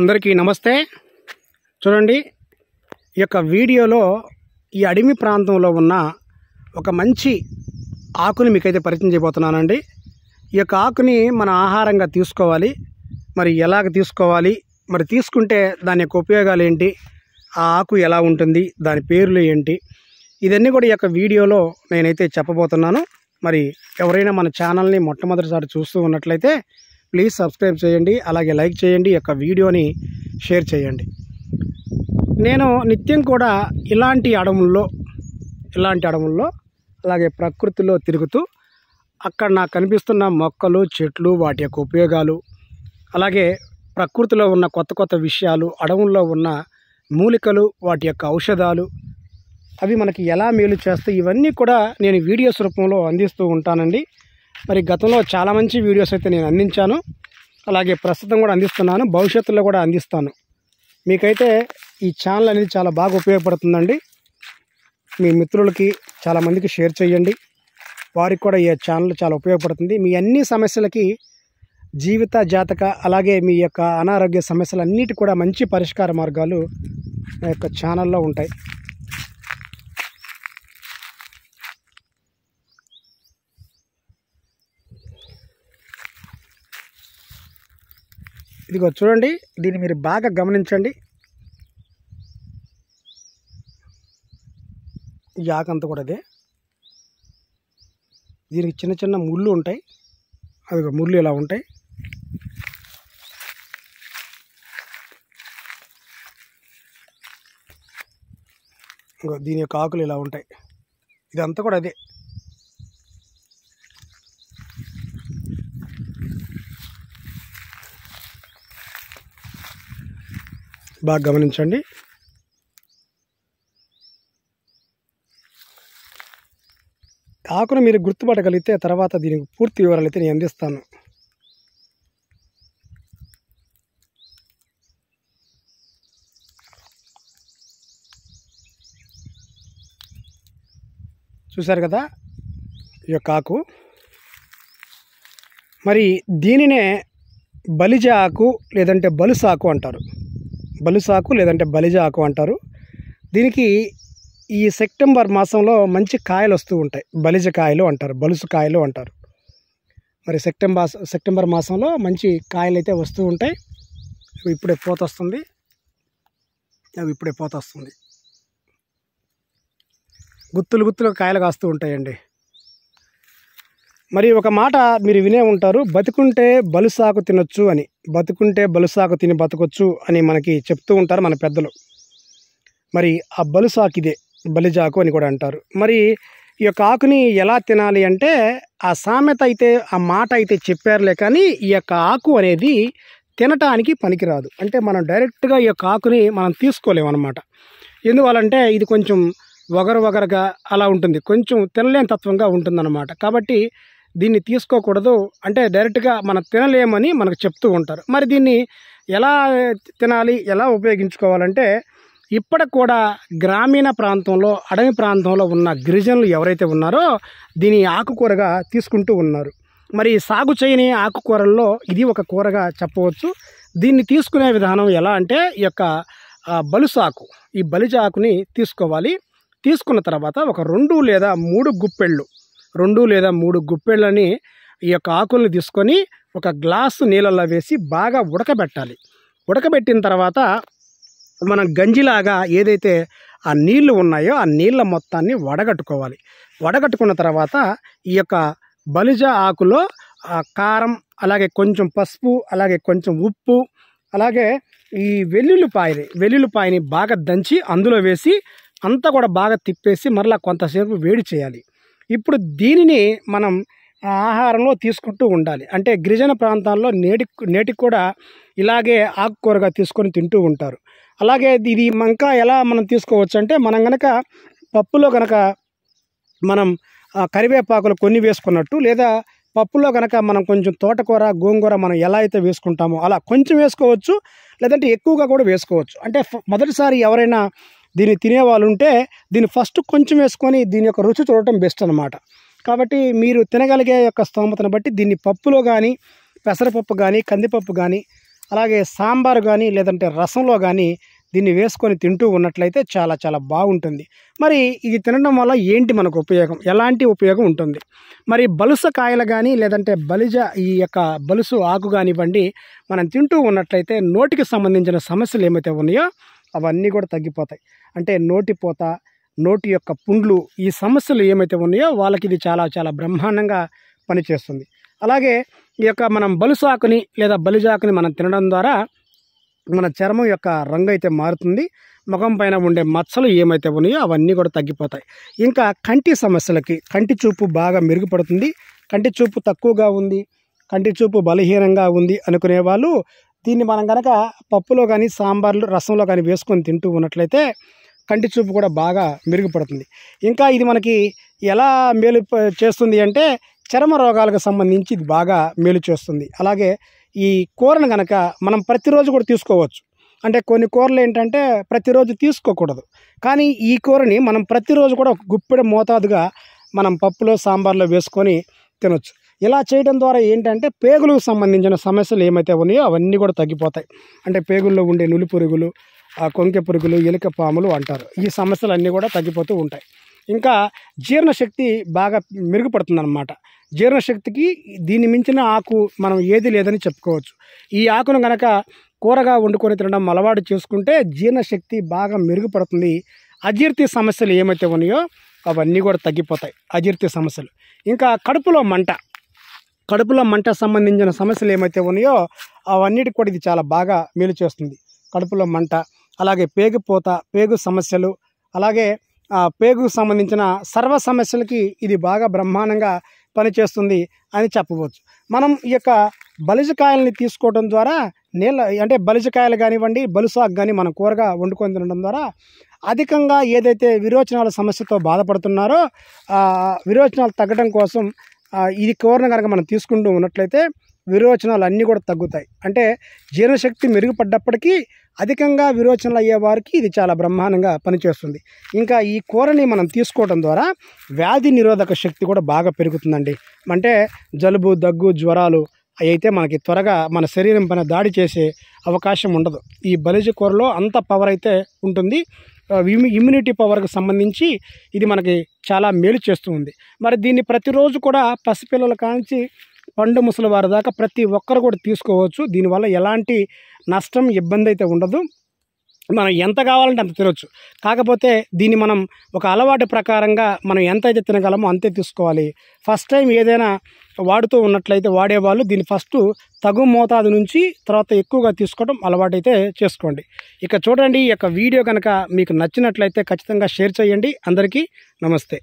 అందరికీ నమస్తే చూడండి ఈ యొక్క వీడియోలో ఈ అడిమి ప్రాంతంలో ఉన్న ఒక మంచి ఆకుని మీకైతే పరిచయం చేయబోతున్నానండి ఈ యొక్క ఆకుని మన ఆహారంగా తీసుకోవాలి మరి ఎలాగ తీసుకోవాలి మరి తీసుకుంటే దాని యొక్క ఉపయోగాలు ఏంటి ఆ ఆకు ఎలా ఉంటుంది దాని పేర్లు ఏంటి ఇదన్నీ కూడా ఈ యొక్క వీడియోలో నేనైతే చెప్పబోతున్నాను మరి ఎవరైనా మన ఛానల్ని మొట్టమొదటిసారి చూస్తూ ఉన్నట్లయితే ప్లీజ్ సబ్స్క్రైబ్ చేయండి అలాగే లైక్ చేయండి యొక్క వీడియోని షేర్ చేయండి నేను నిత్యం కూడా ఇలాంటి అడవుల్లో ఇలాంటి అడవుల్లో అలాగే ప్రకృతిలో తిరుగుతూ అక్కడ నాకు కనిపిస్తున్న మొక్కలు చెట్లు వాటి యొక్క ఉపయోగాలు అలాగే ప్రకృతిలో ఉన్న కొత్త కొత్త విషయాలు అడవుల్లో ఉన్న మూలికలు వాటి యొక్క ఔషధాలు అవి మనకి ఎలా మేలు చేస్తాయి ఇవన్నీ కూడా నేను వీడియోస్ రూపంలో అందిస్తూ ఉంటానండి మరి గతంలో చాలా మంచి వీడియోస్ అయితే నేను అందించాను అలాగే ప్రస్తుతం కూడా అందిస్తున్నాను భవిష్యత్తులో కూడా అందిస్తాను మీకైతే ఈ ఛానల్ అనేది చాలా బాగా ఉపయోగపడుతుందండి మీ మిత్రులకి చాలామందికి షేర్ చేయండి వారికి కూడా ఈ ఛానల్ చాలా ఉపయోగపడుతుంది మీ అన్ని సమస్యలకి జీవిత జాతక అలాగే మీ యొక్క అనారోగ్య సమస్యలన్నిటి కూడా మంచి పరిష్కార మార్గాలు నా యొక్క ఛానల్లో ఉంటాయి ఇదిగో చూడండి దీన్ని మీరు బాగా గమనించండి ఈ ఆకంతా కూడా అదే దీనికి చిన్న చిన్న ముళ్ళు ఉంటాయి అది ముళ్ళు ఇలా ఉంటాయి దీని యొక్క ఆకులు ఇలా ఉంటాయి ఇదంతా కూడా అదే బాగా గమనించండి ఆకును మీరు గుర్తుపట్టగలిగితే తర్వాత దీనికి పూర్తి వివరాలు అయితే నేను అందిస్తాను చూశారు కదా ఈ యొక్క ఆకు మరి దీనినే బలిజ ఆకు లేదంటే బలుసాకు అంటారు బలుసాకు లేదంటే బలిజ ఆకు అంటారు దీనికి ఈ సెప్టెంబర్ మాసంలో మంచి కాయలు వస్తూ ఉంటాయి బలిజ కాయలు అంటారు బలుసు కాయలు అంటారు మరి సెప్టెంబర్ సెప్టెంబర్ మాసంలో మంచి కాయలు అయితే వస్తూ ఉంటాయి అవి ఇప్పుడే వస్తుంది అవి ఇప్పుడే వస్తుంది గుత్తులు గుత్తులు కాయలు కాస్తూ ఉంటాయండి మరి ఒక మాట మీరు వినే ఉంటారు బతికుంటే బలుసాకు తినొచ్చు అని బతుకుంటే బలుసాకు తిని బతకొచ్చు అని మనకి చెప్తూ ఉంటారు మన పెద్దలు మరి ఆ బలుసాకు ఇదే బలిజాకు అని కూడా అంటారు మరి ఈ యొక్క ఆకుని ఎలా తినాలి అంటే ఆ సామెత అయితే ఆ మాట అయితే చెప్పారులే కానీ ఈ యొక్క ఆకు అనేది తినటానికి పనికిరాదు అంటే మనం డైరెక్ట్గా ఈ యొక్క ఆకుని మనం తీసుకోలేము అనమాట ఎందువలంటే ఇది కొంచెం వగరు వగరగా అలా ఉంటుంది కొంచెం తినలేని తత్వంగా ఉంటుందన్నమాట కాబట్టి దీన్ని తీసుకోకూడదు అంటే డైరెక్ట్గా మనం తినలేమని మనకు చెప్తూ ఉంటారు మరి దీన్ని ఎలా తినాలి ఎలా ఉపయోగించుకోవాలంటే ఇప్పటికి కూడా గ్రామీణ ప్రాంతంలో అడవి ప్రాంతంలో ఉన్న గిరిజనులు ఎవరైతే ఉన్నారో దీని ఆకుకూరగా తీసుకుంటూ ఉన్నారు మరి సాగు చేయని ఆకుకూరల్లో ఇది ఒక కూరగా చెప్పవచ్చు దీన్ని తీసుకునే విధానం ఎలా అంటే ఈ యొక్క బలుసాకు ఈ బలిజాకుని తీసుకోవాలి తీసుకున్న తర్వాత ఒక రెండు లేదా మూడు గుప్పెళ్ళు రెండు లేదా మూడు గుప్పెళ్ళని ఈ యొక్క ఆకుల్ని తీసుకొని ఒక గ్లాసు నీళ్ళల్లో వేసి బాగా ఉడకబెట్టాలి ఉడకబెట్టిన తర్వాత మనం గంజిలాగా ఏదైతే ఆ నీళ్లు ఉన్నాయో ఆ నీళ్ళ మొత్తాన్ని వడగట్టుకోవాలి వడగట్టుకున్న తర్వాత ఈ యొక్క బలిజ ఆకులో కారం అలాగే కొంచెం పసుపు అలాగే కొంచెం ఉప్పు అలాగే ఈ వెల్లుల్లిపాయని వెల్లుల్లిపాయని బాగా దంచి అందులో వేసి అంతా కూడా బాగా తిప్పేసి మరలా కొంతసేపు వేడి చేయాలి ఇప్పుడు దీనిని మనం ఆహారంలో తీసుకుంటూ ఉండాలి అంటే గిరిజన ప్రాంతాల్లో నేటి నేటికి కూడా ఇలాగే ఆకుకూరగా తీసుకొని తింటూ ఉంటారు అలాగే ఇది ఇంకా ఎలా మనం తీసుకోవచ్చు అంటే మనం గనక పప్పులో కనుక మనం కరివేపాకులు కొన్ని వేసుకున్నట్టు లేదా పప్పులో కనుక మనం కొంచెం తోటకూర గోంగూర మనం ఎలా అయితే వేసుకుంటామో అలా కొంచెం వేసుకోవచ్చు లేదంటే ఎక్కువగా కూడా వేసుకోవచ్చు అంటే మొదటిసారి ఎవరైనా దీన్ని తినేవాళ్ళు ఉంటే దీన్ని ఫస్ట్ కొంచెం వేసుకొని దీని యొక్క రుచి చూడటం బెస్ట్ అనమాట కాబట్టి మీరు తినగలిగే యొక్క స్తోమతను బట్టి దీన్ని పప్పులో కానీ పెసరపప్పు కానీ కందిపప్పు కానీ అలాగే సాంబారు కానీ లేదంటే రసంలో కానీ దీన్ని వేసుకొని తింటూ ఉన్నట్లయితే చాలా చాలా బాగుంటుంది మరి ఇది తినడం వల్ల ఏంటి మనకు ఉపయోగం ఎలాంటి ఉపయోగం ఉంటుంది మరి బలుస కాయలు కానీ లేదంటే బలిజ ఈ యొక్క బలుసు ఆకు కానివ్వండి మనం తింటూ ఉన్నట్లయితే నోటికి సంబంధించిన సమస్యలు ఏమైతే ఉన్నాయో అవన్నీ కూడా తగ్గిపోతాయి అంటే నోటిపోత నోటి యొక్క పుండ్లు ఈ సమస్యలు ఏమైతే ఉన్నాయో వాళ్ళకి ఇది చాలా చాలా బ్రహ్మాండంగా పనిచేస్తుంది అలాగే ఈ యొక్క మనం బలుసాకుని లేదా బలిజాకుని మనం తినడం ద్వారా మన చర్మం యొక్క రంగు అయితే మారుతుంది ముఖం పైన ఉండే మచ్చలు ఏమైతే ఉన్నాయో అవన్నీ కూడా తగ్గిపోతాయి ఇంకా కంటి సమస్యలకి కంటి చూపు బాగా మెరుగుపడుతుంది కంటి చూపు తక్కువగా ఉంది కంటి చూపు బలహీనంగా ఉంది అనుకునే వాళ్ళు దీన్ని మనం కనుక పప్పులో కానీ సాంబార్లు రసంలో కానీ వేసుకొని తింటూ ఉన్నట్లయితే కంటి చూపు కూడా బాగా మెరుగుపడుతుంది ఇంకా ఇది మనకి ఎలా మేలు చేస్తుంది అంటే చర్మ రోగాలకు సంబంధించి ఇది బాగా మేలు చేస్తుంది అలాగే ఈ కూరను కనుక మనం ప్రతిరోజు కూడా తీసుకోవచ్చు అంటే కొన్ని కూరలు ఏంటంటే ప్రతిరోజు తీసుకోకూడదు కానీ ఈ కూరని మనం ప్రతిరోజు కూడా గుప్పెడ మోతాదుగా మనం పప్పులో సాంబార్లో వేసుకొని తినొచ్చు ఇలా చేయడం ద్వారా ఏంటంటే పేగులకు సంబంధించిన సమస్యలు ఏమైతే ఉన్నాయో అవన్నీ కూడా తగ్గిపోతాయి అంటే పేగుల్లో ఉండే నులి పురుగులు కొంకె పురుగులు ఎలుక పాములు అంటారు ఈ సమస్యలు అన్నీ కూడా తగ్గిపోతూ ఉంటాయి ఇంకా జీర్ణశక్తి బాగా మెరుగుపడుతుందన్నమాట జీర్ణశక్తికి దీన్ని మించిన ఆకు మనం ఏది లేదని చెప్పుకోవచ్చు ఈ ఆకును గనక కూరగా వండుకొని తినడం అలవాటు చేసుకుంటే జీర్ణశక్తి బాగా మెరుగుపడుతుంది అజీర్తి సమస్యలు ఏమైతే ఉన్నాయో అవన్నీ కూడా తగ్గిపోతాయి అజీర్తి సమస్యలు ఇంకా కడుపులో మంట కడుపులో మంట సంబంధించిన సమస్యలు ఏమైతే ఉన్నాయో అవన్నిటికి కూడా ఇది చాలా బాగా మేలు చేస్తుంది కడుపులో మంట అలాగే పేగుపోత పేగు సమస్యలు అలాగే పేగుకు సంబంధించిన సర్వ సమస్యలకి ఇది బాగా బ్రహ్మాండంగా పనిచేస్తుంది అని చెప్పవచ్చు మనం ఈ యొక్క బలిజకాయలని తీసుకోవడం ద్వారా నీళ్ళ అంటే బలిజకాయలు కానివ్వండి బలుసాకు కానీ మనం కూరగా వండుకొని తినడం ద్వారా అధికంగా ఏదైతే విరోచనాల సమస్యతో బాధపడుతున్నారో విరోచనాలు తగ్గడం కోసం ఇది కోరిన కనుక మనం తీసుకుంటూ ఉన్నట్లయితే విరోచనాలు అన్నీ కూడా తగ్గుతాయి అంటే జీర్ణశక్తి మెరుగుపడ్డప్పటికీ అధికంగా విరోచనలు అయ్యే వారికి ఇది చాలా బ్రహ్మాండంగా పనిచేస్తుంది ఇంకా ఈ కూరని మనం తీసుకోవడం ద్వారా వ్యాధి నిరోధక శక్తి కూడా బాగా పెరుగుతుందండి అంటే జలుబు దగ్గు జ్వరాలు అయితే మనకి త్వరగా మన శరీరం పైన దాడి చేసే అవకాశం ఉండదు ఈ బలిజ కూరలో అంత పవర్ అయితే ఉంటుంది ఇమ్యూనిటీ పవర్కి సంబంధించి ఇది మనకి చాలా మేలు చేస్తూ ఉంది మరి దీన్ని ప్రతిరోజు కూడా పసిపిల్లల కాంచి పండు ముసలి వారి దాకా ప్రతి ఒక్కరు కూడా తీసుకోవచ్చు దీనివల్ల ఎలాంటి నష్టం ఇబ్బంది అయితే ఉండదు మనం ఎంత కావాలంటే అంత తినొచ్చు కాకపోతే దీన్ని మనం ఒక అలవాటు ప్రకారంగా మనం ఎంత అయితే తినగలమో అంతే తీసుకోవాలి ఫస్ట్ టైం ఏదైనా వాడుతూ ఉన్నట్లయితే వాడేవాళ్ళు దీన్ని ఫస్ట్ తగు మోతాదు నుంచి తర్వాత ఎక్కువగా తీసుకోవడం అలవాటైతే చేసుకోండి ఇక చూడండి ఈ యొక్క వీడియో కనుక మీకు నచ్చినట్లయితే ఖచ్చితంగా షేర్ చేయండి అందరికీ నమస్తే